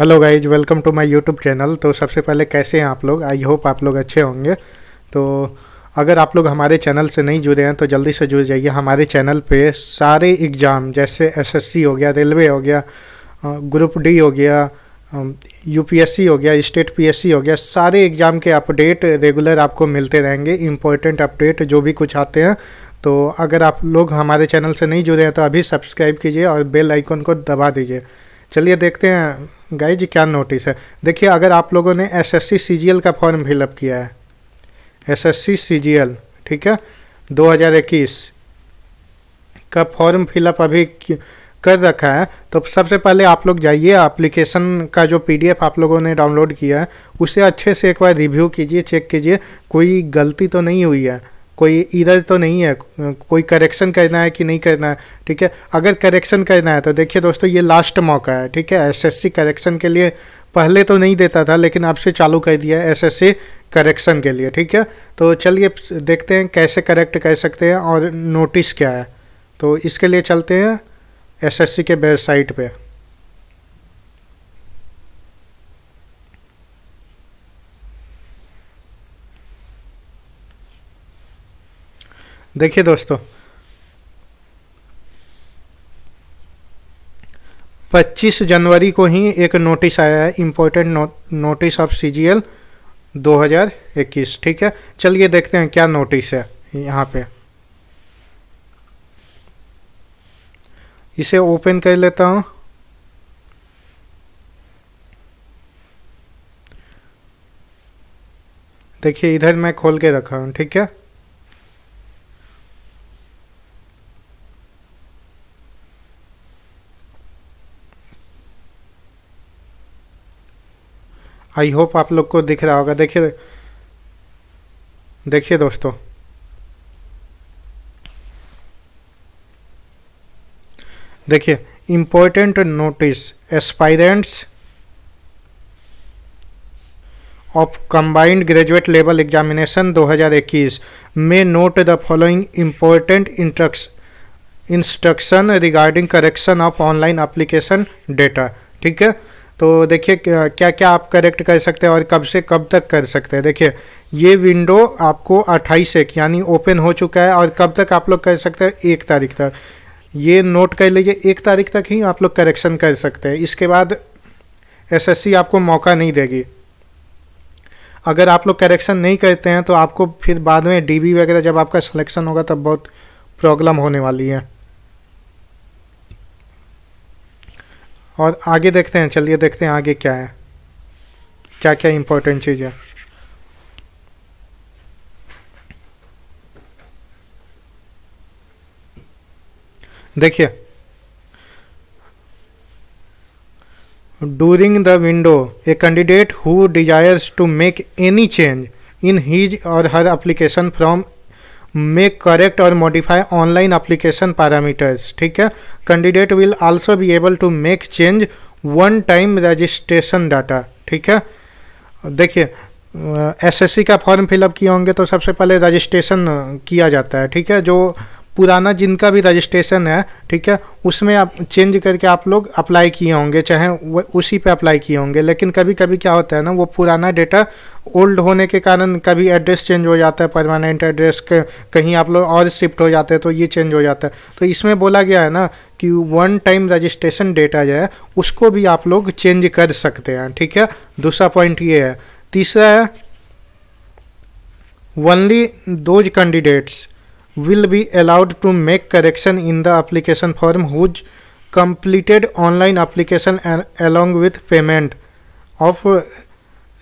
hello guys welcome to my YouTube channel तो सबसे पहले कैसे हैं आप लोग आई होप आप लोग अच्छे होंगे तो अगर आप लोग हमारे चैनल से नहीं जुड़े हैं तो जल्दी से जुड़ जाइए हमारे चैनल पे सारे एग्ज़ाम जैसे एसएससी हो गया रेलवे हो गया ग्रुप डी हो गया यूपीएससी हो गया स्टेट पीएससी हो गया सारे एग्ज़ाम के अपडेट रेगुलर आपको मिलते रहेंगे इम्पोर्टेंट अपडेट जो भी कुछ आते हैं तो अगर आप लोग हमारे चैनल से नहीं जुड़े हैं तो अभी सब्सक्राइब कीजिए और बेल आइकन को दबा दीजिए चलिए देखते हैं गाई जी क्या नोटिस है देखिए अगर आप लोगों ने एस एस का फॉर्म फिलअप किया है एस एस ठीक है 2021 का फॉर्म फिलअप अभी कर रखा है तो सबसे पहले आप लोग जाइए एप्लीकेशन का जो पीडीएफ आप लोगों ने डाउनलोड किया है उसे अच्छे से एक बार रिव्यू कीजिए चेक कीजिए कोई गलती तो नहीं हुई है कोई इधर तो नहीं है कोई करेक्शन करना है कि नहीं करना है ठीक है अगर करेक्शन करना है तो देखिए दोस्तों ये लास्ट मौका है ठीक है एसएससी करेक्शन के लिए पहले तो नहीं देता था लेकिन अब से चालू कर दिया है एस करेक्शन के लिए ठीक है तो चलिए देखते हैं कैसे करेक्ट कर सकते हैं और नोटिस क्या है तो इसके लिए चलते हैं एस के वेबसाइट पर देखिए दोस्तों पच्चीस जनवरी को ही एक नोटिस आया है important no, notice of C G L दो हज़ार इक्कीस ठीक है चलिए देखते हैं क्या नोटिस है यहाँ पे इसे ओपन कर लेता हूँ देखिए इधर मैं खोल के रखा हूँ ठीक है आई होप आप लोग को दिख रहा होगा देखिए देखिए दोस्तों देखिए important notice aspirants of combined graduate level examination 2021 में note the following important instruction regarding correction of online application data ठीक है तो देखिए क्या क्या आप करेक्ट कर सकते हैं और कब से कब तक कर सकते हैं देखिए ये विंडो आपको अट्ठाईस एक यानी ओपन हो चुका है और कब तक आप लोग कर सकते हैं एक तारीख तक ये नोट कर लीजिए एक तारीख तक ही आप लोग करेक्शन कर सकते हैं इसके बाद एसएससी आपको मौका नहीं देगी अगर आप लोग करेक्शन नहीं करते हैं तो आपको फिर बाद में डीबी वगैरह जब आपका सिलेक्शन होगा तब बहुत प्रॉब्लम होने वाली है और आगे देखते हैं चलिए देखते हैं आगे क्या है क्या क्या इंपॉर्टेंट चीज़ है देखिए during the window a candidate who desires to make any change in his और her application from make correct और मॉडिफाई ऑनलाइन अप्लीकेशन पैरामीटर्स ठीक है candidate will also be able to make change one time registration data ठीक है देखिए SSC का form fill up किए होंगे तो सबसे पहले रजिस्ट्रेशन किया जाता है ठीक है जो पुराना जिनका भी रजिस्ट्रेशन है ठीक है उसमें आप चेंज करके आप लोग अप्लाई किए होंगे चाहे उसी पे अप्लाई किए होंगे लेकिन कभी कभी क्या होता है ना वो पुराना डेटा ओल्ड होने के कारण कभी एड्रेस चेंज हो जाता है परमानेंट एड्रेस कहीं आप लोग और शिफ्ट हो जाते हैं तो ये चेंज हो जाता है तो इसमें बोला गया है ना कि वन टाइम रजिस्ट्रेशन डेटा जो है उसको भी आप लोग चेंज कर सकते हैं ठीक है दूसरा पॉइंट ये है तीसरा है only those candidates will be allowed to make correction in the application form whose completed online application and along with payment of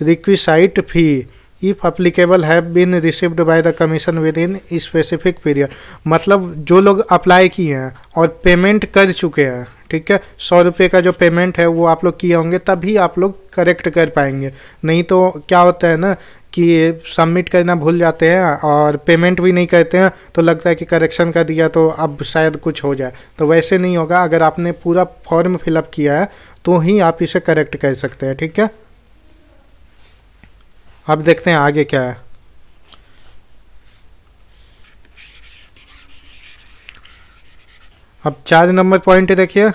requisite fee if applicable have been received by the commission within specific period मतलब जो लोग apply किए हैं और payment कर चुके हैं ठीक है सौ रुपये का जो पेमेंट है वो आप लोग किए होंगे तभी आप लोग करेक्ट कर पाएंगे नहीं तो क्या होता है ना कि सबमिट करना भूल जाते हैं और पेमेंट भी नहीं करते हैं तो लगता है कि करेक्शन कर दिया तो अब शायद कुछ हो जाए तो वैसे नहीं होगा अगर आपने पूरा फॉर्म फिलअप किया है तो ही आप इसे करेक्ट कर सकते हैं ठीक है अब देखते हैं आगे क्या है अब चार नंबर पॉइंट देखिए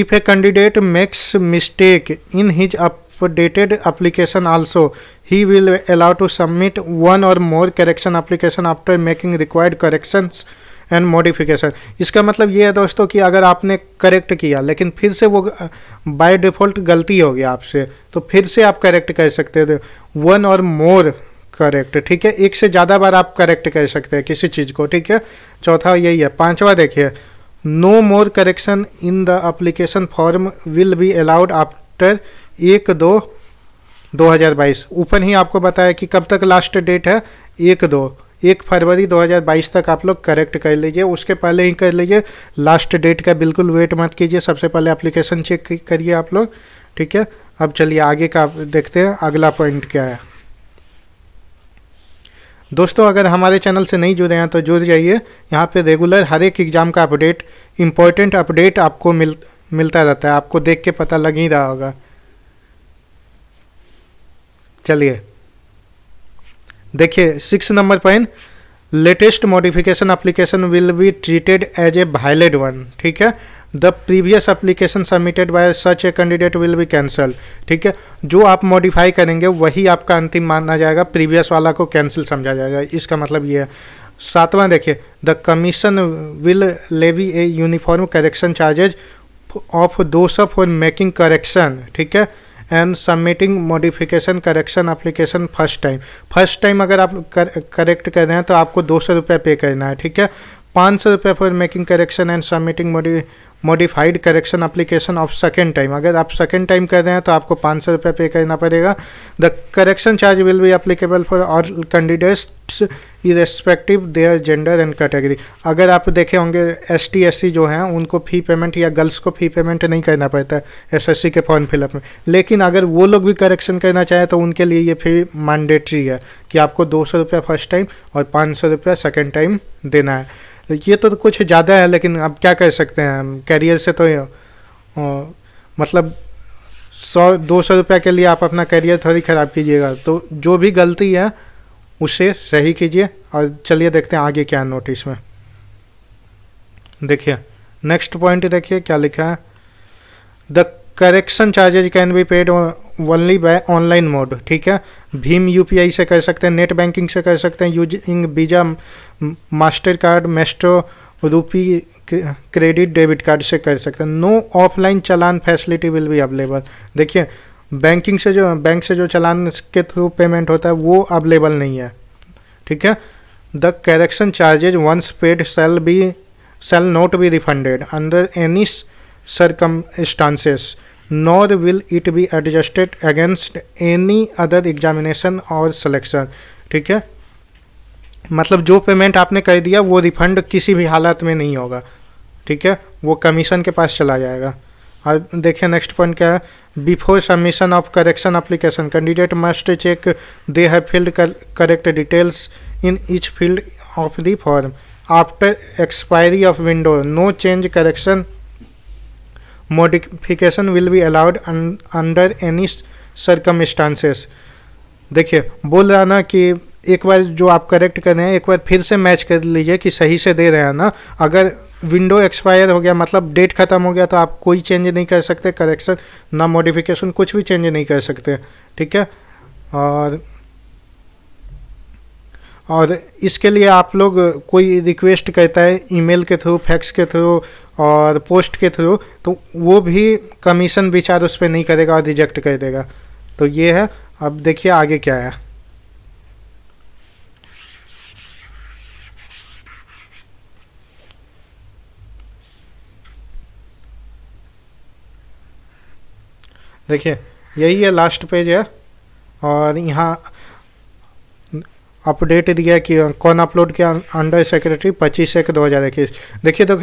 if a candidate makes mistake in his updated application also he will allow to submit one और more correction application after making required correction and modification इसका मतलब ये है दोस्तों कि अगर आपने करेक्ट किया लेकिन फिर से वो बाय डिफ़ॉल्ट गलती हो गया आपसे तो फिर से आप करेक्ट कर सकते थे वन और मोर करेक्ट ठीक है एक से ज़्यादा बार आप करेक्ट कह सकते हैं किसी चीज़ को ठीक है चौथा यही है पांचवा देखिए no more correction in the application form will be allowed after एक दो 2022 ओपन ही आपको बताया कि कब तक लास्ट डेट है एक दो एक फरवरी 2022 तक आप लोग करेक्ट कर लीजिए उसके पहले ही कर लीजिए लास्ट डेट का बिल्कुल वेट मत कीजिए सबसे पहले एप्लीकेशन चेक करिए आप लोग ठीक है अब चलिए आगे का देखते हैं अगला पॉइंट क्या है दोस्तों अगर हमारे चैनल से नहीं जुड़े हैं तो जुड़ जाइए यहाँ पे रेगुलर हर एक एग्ज़ाम का अपडेट इम्पोर्टेंट अपडेट आपको मिल मिलता रहता है आपको देख के पता लग ही रहा होगा चलिए देखिए six number point latest modification application will be treated as a violet one ठीक है the previous application submitted by such a candidate will be cancel ठीक है जो आप मॉडिफाई करेंगे वही आपका अंतिम माना जाएगा प्रीवियस वाला को कैंसिल समझा जाएगा इसका मतलब ये है सातवां देखिए the commission will levy a uniform correction charges of दो सब फॉर मेकिंग करेक्शन ठीक है and submitting modification correction application first time first time अगर आप करेक्ट कर रहे हैं तो आपको दो सौ रुपये पे करना है ठीक है पाँच सौ रुपये for making correction and submitting मोडी modified correction application of second time अगर आप सेकेंड टाइम कर रहे हैं तो आपको पाँच सौ रुपये पे करना पड़ेगा the correction charge will be applicable for all candidates it's irrespective their gender and category अगर आप देखे होंगे एस टी एस सी जो हैं उनको फी पेमेंट या गर्ल्स को फी पेमेंट नहीं करना पड़ता है एस एस सी के फॉर्म फिलअप में लेकिन अगर वो लोग भी करेक्शन करना चाहें तो उनके लिए ये फी मैंडेटरी है कि आपको दो सौ रुपया फर्स्ट टाइम और पाँच सौ रुपया सेकेंड टाइम देना है ये तो कुछ ज़्यादा है लेकिन अब क्या कर सकते हैं कैरियर से तो मतलब सौ दो सौ रुपये के लिए आप अपना करियर थोड़ी ख़राब कीजिएगा तो जो भी गलती है उसे सही कीजिए और चलिए देखते हैं आगे क्या नोटिस में देखिए नेक्स्ट पॉइंट देखिए क्या लिखा है the correction charges can be paid only by online mode ठीक है भीम यूपीआई से कर सकते हैं नेट बैंकिंग से कर सकते हैं using Visa Master card Maestro RuPay credit debit card से कर सकते हैं no offline challan facility will be available देखिए बैंकिंग से जो बैंक से जो चलान के थ्रू पेमेंट होता है वो अवेलेबल नहीं है ठीक है the correction charges once paid shall be shall not be refunded under any circumstances nor will it be adjusted against any other examination और सलेक्शन ठीक है मतलब जो पेमेंट आपने कर दिया वो रिफंड किसी भी हालत में नहीं होगा ठीक है वो कमीशन के पास चला जाएगा और देखिए नेक्स्ट पॉइंट क्या है before submission of correction application candidate must check they है field correct details in each field of the form after expiry of window no change correction modification will be allowed under any circumstances देखिए बोल रहा ना कि एक बार जो आप correct कर रहे हैं एक बार फिर से मैच कर लीजिए कि सही से दे रहे हैं ना अगर विंडो एक्सपायर हो गया मतलब डेट ख़त्म हो गया तो आप कोई चेंज नहीं कर सकते करेक्शन ना मॉडिफिकेशन कुछ भी चेंज नहीं कर सकते ठीक है और और इसके लिए आप लोग कोई रिक्वेस्ट करता है ईमेल के थ्रू फैक्स के थ्रू और पोस्ट के थ्रू तो वो भी कमीशन विचार उस पर नहीं करेगा और रिजेक्ट कर देगा तो ये है अब देखिए आगे क्या है देखिए यही है लास्ट पेज है और यहाँ अपडेट दिया कि कौन अपलोड किया अंडर सेक्रेटरी पच्चीस एक दो हज़ार इक्कीस देखिए तो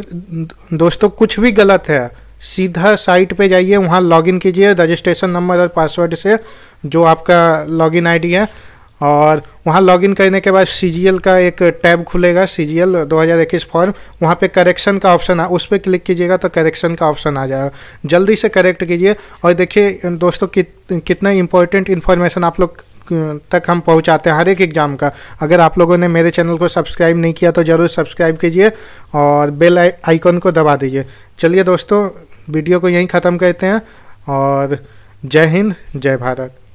दोस्तों कुछ भी गलत है सीधा साइट पे जाइए वहाँ लॉगिन कीजिए रजिस्ट्रेशन नंबर और पासवर्ड से जो आपका लॉगिन आईडी है और वहाँ लॉगिन करने के बाद सी का एक टैब खुलेगा सी जी एल दो फॉर्म वहाँ पे करेक्शन का ऑप्शन है उस पर क्लिक कीजिएगा तो करेक्शन का ऑप्शन आ जाएगा जल्दी से करेक्ट कीजिए और देखिए दोस्तों कित, कितना इंपॉर्टेंट इन्फॉर्मेशन आप लोग तक हम पहुंचाते हैं हर एक एग्ज़ाम का अगर आप लोगों ने मेरे चैनल को सब्सक्राइब नहीं किया तो ज़रूर सब्सक्राइब कीजिए और बेल आइकॉन को दबा दीजिए चलिए दोस्तों वीडियो को यहीं ख़त्म करते हैं और जय हिंद जय भारत